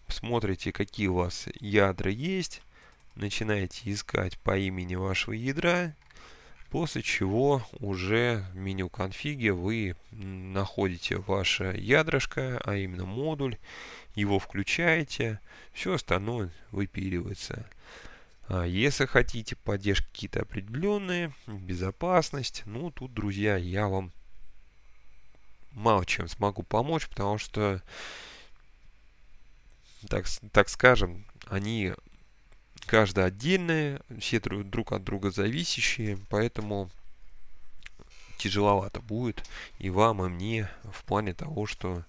смотрите, какие у вас ядра есть, начинаете искать по имени вашего ядра, После чего уже в меню конфиге вы находите ваше ядрышко, а именно модуль, его включаете, все остальное выпиливается. А если хотите поддержки какие-то определенные, безопасность, ну тут, друзья, я вам мало чем смогу помочь, потому что, так, так скажем, они каждая отдельная, все друг от друга зависящие, поэтому тяжеловато будет и вам, и мне в плане того, что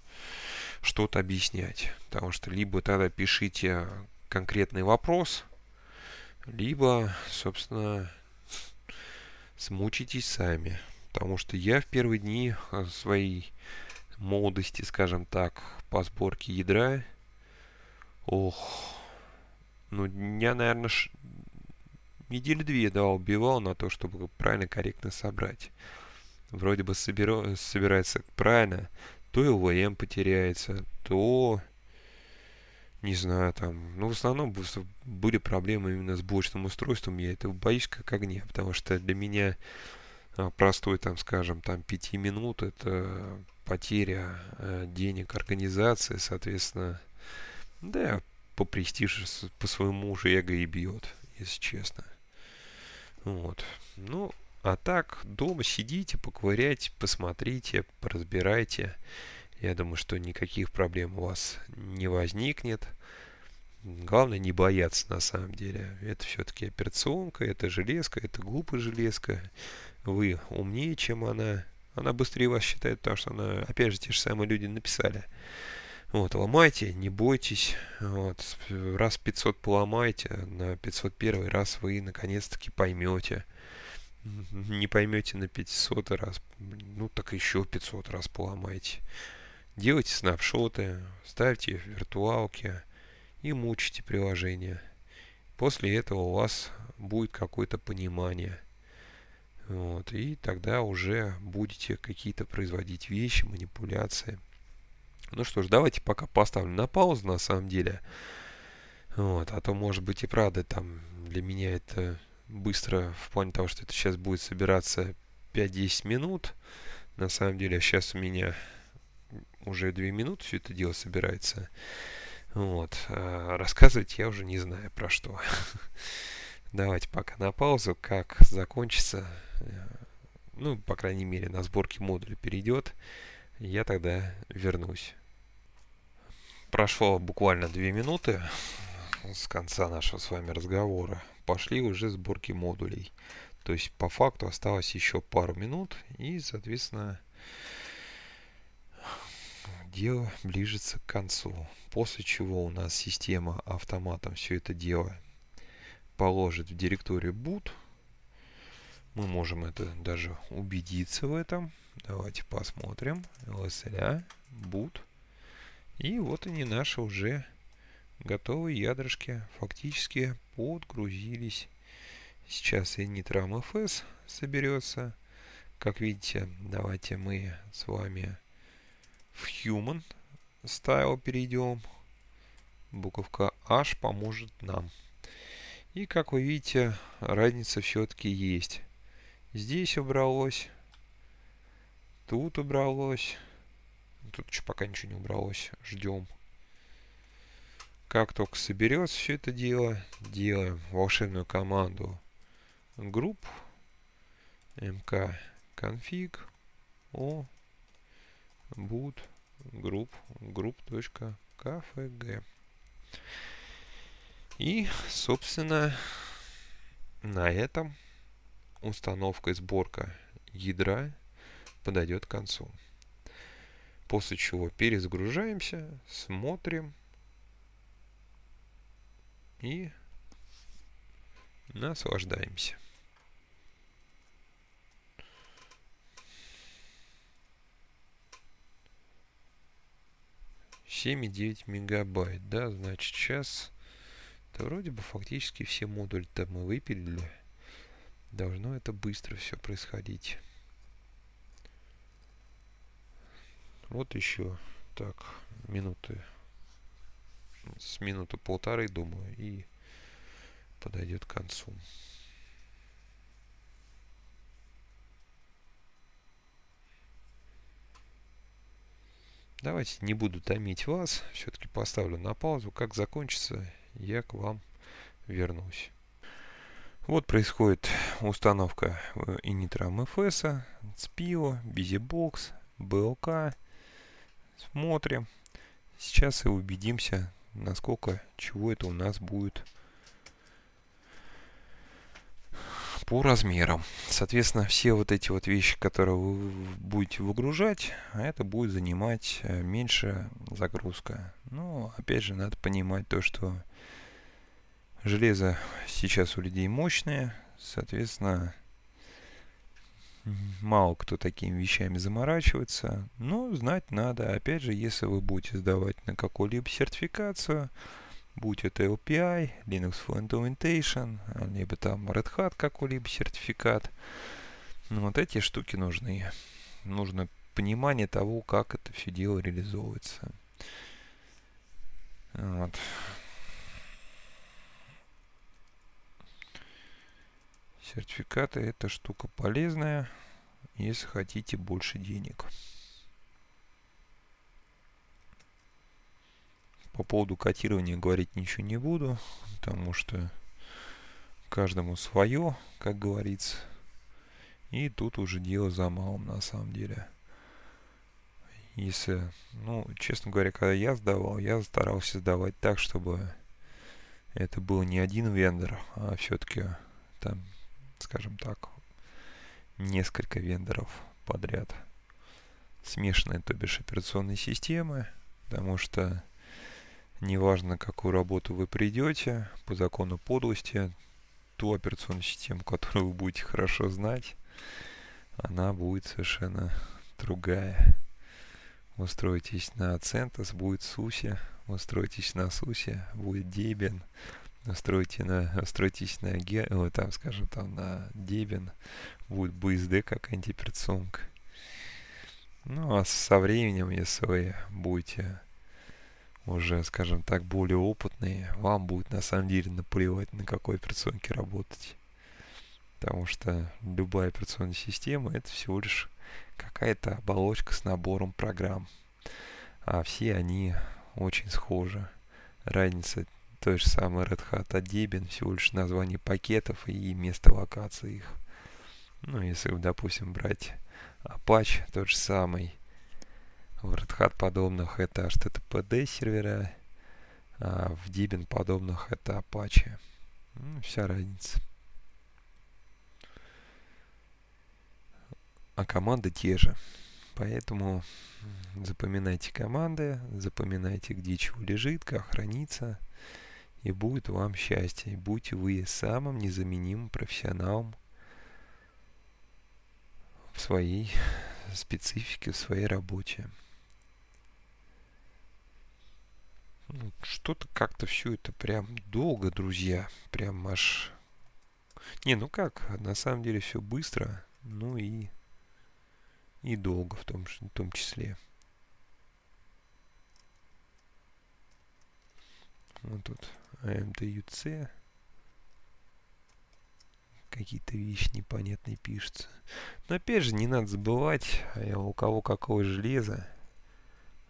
что-то объяснять. Потому что либо тогда пишите конкретный вопрос, либо, собственно, смучитесь сами. Потому что я в первые дни э, своей молодости, скажем так, по сборке ядра, ох, ну, дня, наверное, ш... недели две, да, убивал на то, чтобы правильно, корректно собрать. Вроде бы соберу... собирается правильно, то и ОВМ потеряется, то... Не знаю, там... Ну, в основном были проблемы именно с блочным устройством. Я это боюсь как огня, потому что для меня а, простой, там, скажем, там, пяти минут, это потеря а, денег организации, соответственно, да, по престижу, по своему уже эго и бьет, если честно. Вот. Ну, а так, дома сидите, поковыряйте, посмотрите, разбирайте. Я думаю, что никаких проблем у вас не возникнет. Главное не бояться на самом деле. Это все-таки операционка, это железка, это глупая железка. Вы умнее, чем она. Она быстрее вас считает, потому что она, опять же, те же самые люди написали. Вот, ломайте, не бойтесь. Вот, раз 500 поломайте, на 501 раз вы наконец-таки поймете. М-м-м, не поймете на 500 раз, ну так еще 500 раз поломайте. Делайте снапшоты, ставьте виртуалки и мучите приложение. После этого у вас будет какое-то понимание. Вот, и тогда уже будете какие-то производить вещи, манипуляции. Ну что ж, давайте пока поставлю на паузу на самом деле. Вот, а то может быть и правда там для меня это быстро в плане того, что это сейчас будет собираться 5-10 минут. На самом деле сейчас а у меня уже 2 минуты все это дело собирается. Вот. А рассказывать я уже не знаю про что. Давайте пока на паузу, как закончится, ну, по крайней мере, на сборке модуля перейдет, я тогда вернусь. Прошло буквально две минуты с конца нашего с вами разговора. Пошли уже сборки модулей. То есть по факту осталось еще пару минут и, соответственно, дело ближется к концу. После чего у нас система автоматом все это дело положит в директорию boot. Мы можем это даже убедиться в этом. Давайте посмотрим. LSLA, boot. И вот они наши уже готовые ядрышки фактически подгрузились. Сейчас и нитрам FS соберется. Как видите, давайте мы с вами в Human Style перейдем. Буковка H поможет нам. И как вы видите, разница все-таки есть. Здесь убралось, тут убралось, Тут еще пока ничего не убралось. Ждем. Как только соберется все это дело, делаем волшебную команду групп mk конфиг о boot group. групп.кфг и собственно на этом установка и сборка ядра подойдет к концу. После чего перезагружаемся, смотрим. И наслаждаемся. Семь и девять мегабайт, да, значит сейчас то вроде бы фактически все модуль то мы выпилили. Должно это быстро все происходить. Вот еще так, минуты. С минуты полторы, думаю, и подойдет к концу. Давайте не буду томить вас, все-таки поставлю на паузу. Как закончится, я к вам вернусь. Вот происходит установка Initram FS, SPIO, BusyBox, BLK. Смотрим. Сейчас и убедимся, насколько чего это у нас будет по размерам. Соответственно, все вот эти вот вещи, которые вы будете выгружать, это будет занимать э, меньше загрузка. Но, ну, опять же, надо понимать то, что железо сейчас у людей мощное, соответственно, Мало кто такими вещами заморачивается, но знать надо. Опять же, если вы будете сдавать на какую-либо сертификацию, будь это LPI, Linux for Implementation, либо там Red Hat какой-либо сертификат, ну, вот эти штуки нужны. Нужно понимание того, как это все дело реализовывается. Вот. Сертификаты это штука полезная, если хотите больше денег. По поводу котирования говорить ничего не буду, потому что каждому свое, как говорится. И тут уже дело за малым на самом деле. Если, ну, честно говоря, когда я сдавал, я старался сдавать так, чтобы это был не один вендор, а все-таки там скажем так, несколько вендоров подряд смешанные, то бишь операционные системы, потому что неважно, какую работу вы придете, по закону подлости, ту операционную систему, которую вы будете хорошо знать, она будет совершенно другая. устроитесь на Centos, будет Суси, устроитесь на Суси, будет Debian, настройте на, настройтесь на ге, вот там, скажем, там на Debian, будет BSD как антиперсонг. Ну, а со временем, если вы будете уже, скажем так, более опытные, вам будет на самом деле наплевать, на какой операционке работать. Потому что любая операционная система это всего лишь какая-то оболочка с набором программ. А все они очень схожи. Разница той же самой Red Hat Debian, всего лишь название пакетов и место локации их. Ну, если, допустим, брать Apache, а, тот же самый. В Red Hat подобных это HTTPD сервера, а в Debian подобных это Apache. Ну, вся разница. А команды те же. Поэтому запоминайте команды, запоминайте, где чего лежит, как хранится – и будет вам счастье, и будете вы самым незаменимым профессионалом в своей специфике, в своей работе. Ну, что-то как-то все это прям долго, друзья, прям аж... Не, ну как, на самом деле все быстро, ну и, и долго в том, в том числе. Вот тут AMTUC. А Какие-то вещи непонятные пишутся. Но опять же, не надо забывать, э, у кого какое железо.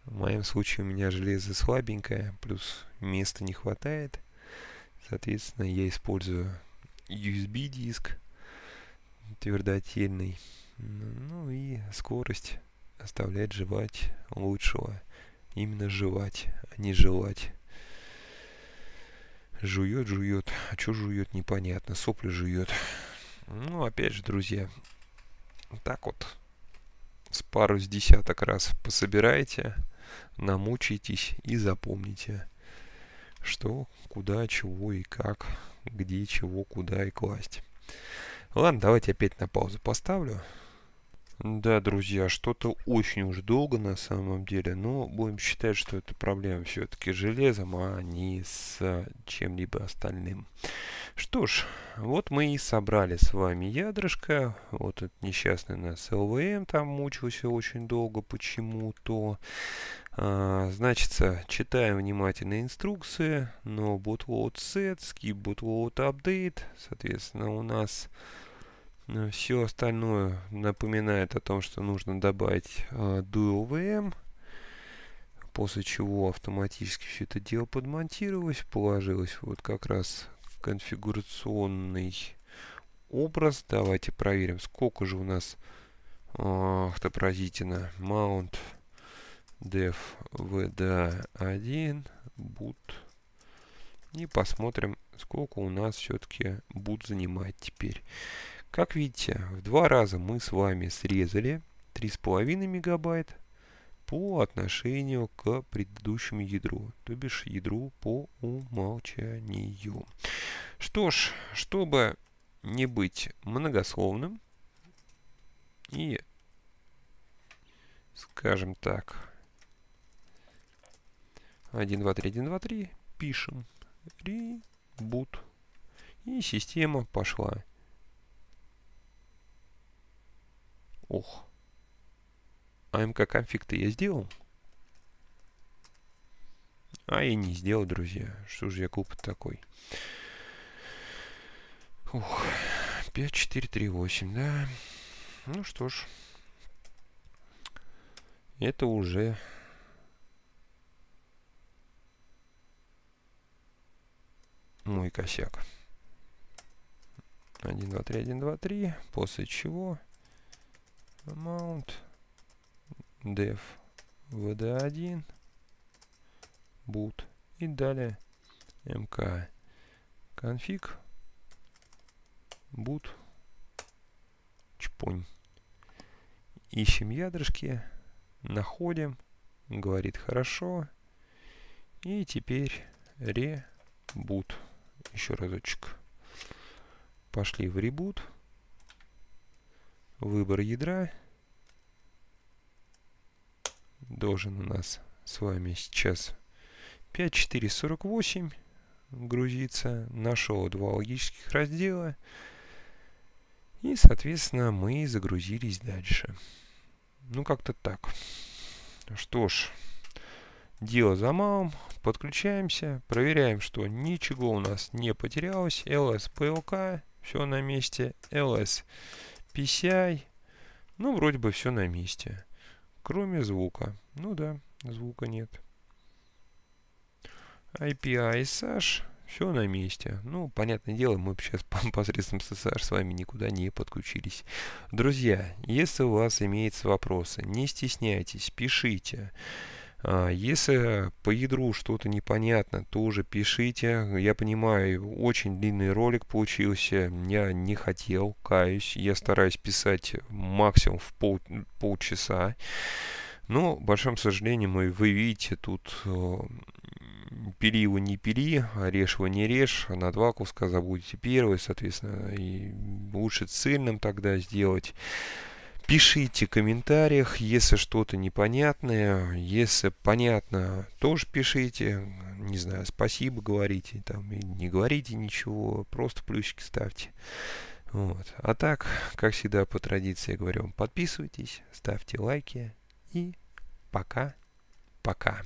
В моем случае у меня железо слабенькое, плюс места не хватает. Соответственно, я использую USB диск твердотельный. Ну и скорость оставляет жевать лучшего. Именно жевать, а не желать. Жует, жует. А что жует, непонятно. Сопли жует. Ну, опять же, друзья, так вот с пару с десяток раз пособирайте, намучитесь и запомните, что, куда, чего и как, где, чего, куда и класть. Ладно, давайте опять на паузу поставлю. Да, друзья, что-то очень уж долго на самом деле, но будем считать, что это проблема все-таки с железом, а не с а, чем-либо остальным. Что ж, вот мы и собрали с вами ядрышко. Вот этот несчастный нас ЛВМ там мучился очень долго почему-то. А, значится, читаем внимательно инструкции. Но bootload set, skip bootload update. Соответственно, у нас Э, все остальное напоминает о том, что нужно добавить dual э, VM, эм, после чего автоматически все это дело подмонтировалось, положилось вот как раз конфигурационный образ. Давайте проверим, сколько же у нас э, отобразительно mount dev vda1 boot и посмотрим, сколько у нас все-таки boot занимает теперь. Как видите, в два раза мы с вами срезали 3,5 мегабайт по отношению к предыдущему ядру, то бишь ядру по умолчанию. Что ж, чтобы не быть многословным и, скажем так, 1, 2, 3, 1, 2, 3, пишем reboot. И система пошла. Ох. АМК конфиг-то я сделал? А я не сделал, друзья. Что же я глупый такой? Ух. 5438, да. Ну что ж. Это уже... Мой косяк. 1, 2, 3, 1, 2, 3. После чего amount dev vd1 boot и далее mk config boot чпунь. Ищем ядрышки, находим, говорит хорошо. И теперь ребут. Еще разочек. Пошли в ребут выбор ядра должен у нас с вами сейчас 5448 грузиться. Нашел два логических раздела. И, соответственно, мы загрузились дальше. Ну, как-то так. Что ж, дело за малым. Подключаемся, проверяем, что ничего у нас не потерялось. LS все на месте. LS Писяй, Ну, вроде бы все на месте. Кроме звука. Ну да, звука нет. IPI, SSH. Все на месте. Ну, понятное дело, мы сейчас посредством СССР с вами никуда не подключились. Друзья, если у вас имеются вопросы, не стесняйтесь, пишите. Пишите. А, если по ядру что-то непонятно, тоже пишите. Я понимаю, очень длинный ролик получился. Я не хотел, каюсь. Я стараюсь писать максимум в пол, полчаса. Но, большим сожалением, вы видите, тут э, пили его не пили, режь его не режь, а на два куска забудете первый, соответственно, и лучше цельным тогда сделать. Пишите в комментариях, если что-то непонятное, если понятно, тоже пишите, не знаю, спасибо говорите, там, не говорите ничего, просто плюсики ставьте. Вот. А так, как всегда, по традиции я говорю подписывайтесь, ставьте лайки и пока-пока.